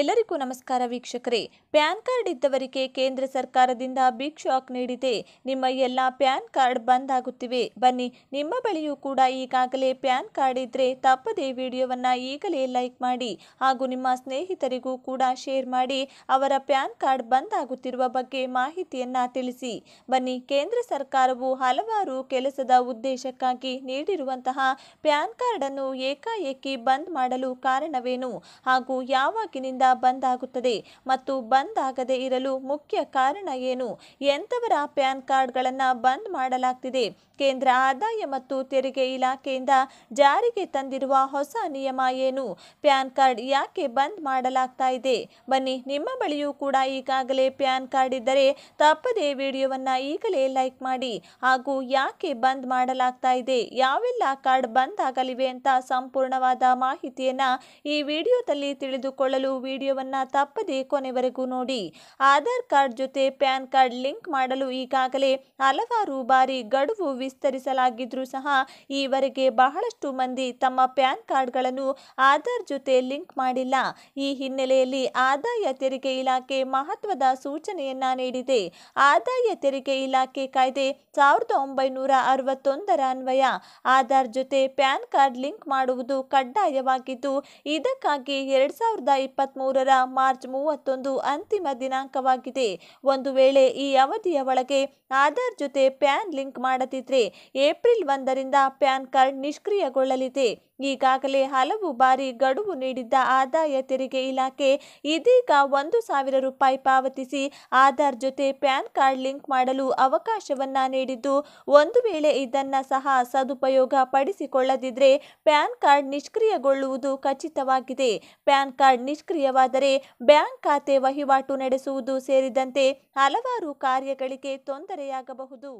ಎಲ್ಲರಿಗೂ ನಮಸ್ಕಾರ ವೀಕ್ಷಕರೇ ಪ್ಯಾನ್ ಕಾರ್ಡ್ ಇದ್ದವರಿಗೆ ಕೇಂದ್ರ ಸರ್ಕಾರದಿಂದ ಬಿಗ್ ಶಾಕ್ ನೀಡಿದೆ ನಿಮ್ಮ ಎಲ್ಲ ಪ್ಯಾನ್ ಕಾರ್ಡ್ ಬಂದ್ ಆಗುತ್ತಿವೆ ಬನ್ನಿ ನಿಮ್ಮ ಬಳಿಯೂ ಕೂಡ ಈಗಾಗಲೇ ಪ್ಯಾನ್ ಕಾರ್ಡ್ ಇದ್ದರೆ ತಪ್ಪದೇ ವಿಡಿಯೋವನ್ನು ಈಗಲೇ ಲೈಕ್ ಮಾಡಿ ಹಾಗೂ ನಿಮ್ಮ ಸ್ನೇಹಿತರಿಗೂ ಕೂಡ ಶೇರ್ ಮಾಡಿ ಅವರ ಪ್ಯಾನ್ ಕಾರ್ಡ್ ಬಂದ್ ಆಗುತ್ತಿರುವ ಬಗ್ಗೆ ಮಾಹಿತಿಯನ್ನು ತಿಳಿಸಿ ಬನ್ನಿ ಕೇಂದ್ರ ಸರ್ಕಾರವು ಹಲವಾರು ಕೆಲಸದ ಉದ್ದೇಶಕ್ಕಾಗಿ ನೀಡಿರುವಂತಹ ಪ್ಯಾನ್ ಕಾರ್ಡ್ ಅನ್ನು ಏಕಾಏಕಿ ಬಂದ್ ಮಾಡಲು ಕಾರಣವೇನು ಹಾಗೂ ಯಾವಾಗಿನಿಂದ ಬಂದ್ ಆಗುತ್ತದೆ ಮತ್ತು ಬಂದ್ ಆಗದೆ ಇರಲು ಮುಖ್ಯ ಕಾರಣ ಏನು ಎಂಥವರ ಪ್ಯಾನ್ ಕಾರ್ಡ್ಗಳನ್ನು ಬಂದ್ ಮಾಡಲಾಗ್ತಿದೆ ಕೇಂದ್ರ ಆದಾಯ ಮತ್ತು ತೆರಿಗೆ ಇಲಾಖೆಯಿಂದ ಜಾರಿಗೆ ತಂದಿರುವ ಹೊಸ ನಿಯಮ ಏನು ಪ್ಯಾನ್ ಕಾರ್ಡ್ ಯಾಕೆ ಬಂದ್ ಮಾಡಲಾಗ್ತಾ ಇದೆ ಬನ್ನಿ ನಿಮ್ಮ ಬಳಿಯೂ ಕೂಡ ಈಗಾಗಲೇ ಪ್ಯಾನ್ ಕಾರ್ಡ್ ಇದ್ದರೆ ತಪ್ಪದೇ ವಿಡಿಯೋವನ್ನು ಈಗಲೇ ಲೈಕ್ ಮಾಡಿ ಹಾಗೂ ಯಾಕೆ ಬಂದ್ ಮಾಡಲಾಗ್ತಾ ಇದೆ ಯಾವೆಲ್ಲ ಕಾರ್ಡ್ ಬಂದ್ ಆಗಲಿವೆ ಅಂತ ಸಂಪೂರ್ಣವಾದ ಮಾಹಿತಿಯನ್ನ ಈ ವಿಡಿಯೋದಲ್ಲಿ ತಿಳಿದುಕೊಳ್ಳಲು ವಿಡಿಯೋವನ್ನು ತಪ್ಪದೆ ಕೊನೆವರೆಗೂ ನೋಡಿ ಆಧಾರ್ ಕಾರ್ಡ್ ಜೊತೆ ಪ್ಯಾನ್ ಕಾರ್ಡ್ ಲಿಂಕ್ ಮಾಡಲು ಈಗಾಗಲೇ ಹಲವಾರು ಬಾರಿ ಗಡುವು ವಿಸ್ತರಿಸಲಾಗಿದ್ರೂ ಸಹ ಈವರೆಗೆ ಬಹಳಷ್ಟು ಮಂದಿ ತಮ್ಮ ಪ್ಯಾನ್ ಕಾರ್ಡ್ಗಳನ್ನು ಆಧಾರ್ ಜೊತೆ ಲಿಂಕ್ ಮಾಡಿಲ್ಲ ಈ ಹಿನ್ನೆಲೆಯಲ್ಲಿ ಆದಾಯ ತೆರಿಗೆ ಇಲಾಖೆ ಮಹತ್ವದ ಸೂಚನೆಯನ್ನ ನೀಡಿದೆ ಆದಾಯ ತೆರಿಗೆ ಇಲಾಖೆ ಕಾಯ್ದೆ ಸಾವಿರದ ಒಂಬೈನೂರ ಅರವತ್ತೊಂದರ ಅನ್ವಯ ಆಧಾರ್ ಜೊತೆ ಪ್ಯಾನ್ ಕಾರ್ಡ್ ಲಿಂಕ್ ಮಾಡುವುದು ಕಡ್ಡಾಯವಾಗಿದ್ದು ಇದಕ್ಕಾಗಿ ಎರಡ್ ಸಾವಿರದ ಇಪ್ಪತ್ತ್ ಮೂರರ ಮಾರ್ಚ್ ಮೂವತ್ತೊಂದು ಅಂತಿಮ ದಿನಾಂಕವಾಗಿದೆ ಒಂದು ವೇಳೆ ಈ ಅವಧಿಯ ಒಳಗೆ ಆಧಾರ್ ಜೊತೆ ಪ್ಯಾನ್ ಲಿಂಕ್ ಮಾಡದಿದ್ರೆ ಏಪ್ರಿಲ್ ಒಂದರಿಂದ ಪ್ಯಾನ್ ಕಾರ್ಡ್ ನಿಷ್ಕ್ರಿಯಗೊಳ್ಳಲಿದೆ ಈಗಾಗಲೇ ಹಲವು ಬಾರಿ ಗಡುವು ನೀಡಿದ್ದ ಆದಾಯ ತೆರಿಗೆ ಇಲಾಖೆ ಇದೀಗ ಒಂದು ಸಾವಿರ ರೂಪಾಯಿ ಪಾವತಿಸಿ ಆಧಾರ್ ಜೊತೆ ಪ್ಯಾನ್ ಕಾರ್ಡ್ ಲಿಂಕ್ ಮಾಡಲು ಅವಕಾಶವನ್ನ ನೀಡಿದ್ದು ಒಂದು ವೇಳೆ ಇದನ್ನ ಸಹ ಸದುಪಯೋಗ ಪಡಿಸಿಕೊಳ್ಳದಿದ್ರೆ ಪ್ಯಾನ್ ಕಾರ್ಡ್ ನಿಷ್ಕ್ರಿಯಗೊಳ್ಳುವುದು ಖಚಿತವಾಗಿದೆ ಪ್ಯಾನ್ ಕಾರ್ಡ್ ನಿಷ್ಕ್ರಿಯವಾದರೆ ಬ್ಯಾಂಕ್ ಖಾತೆ ವಹಿವಾಟು ನಡೆಸುವುದು ಸೇರಿದಂತೆ ಹಲವಾರು ಕಾರ್ಯಗಳಿಗೆ ತೊಂದರೆಯಾಗಬಹುದು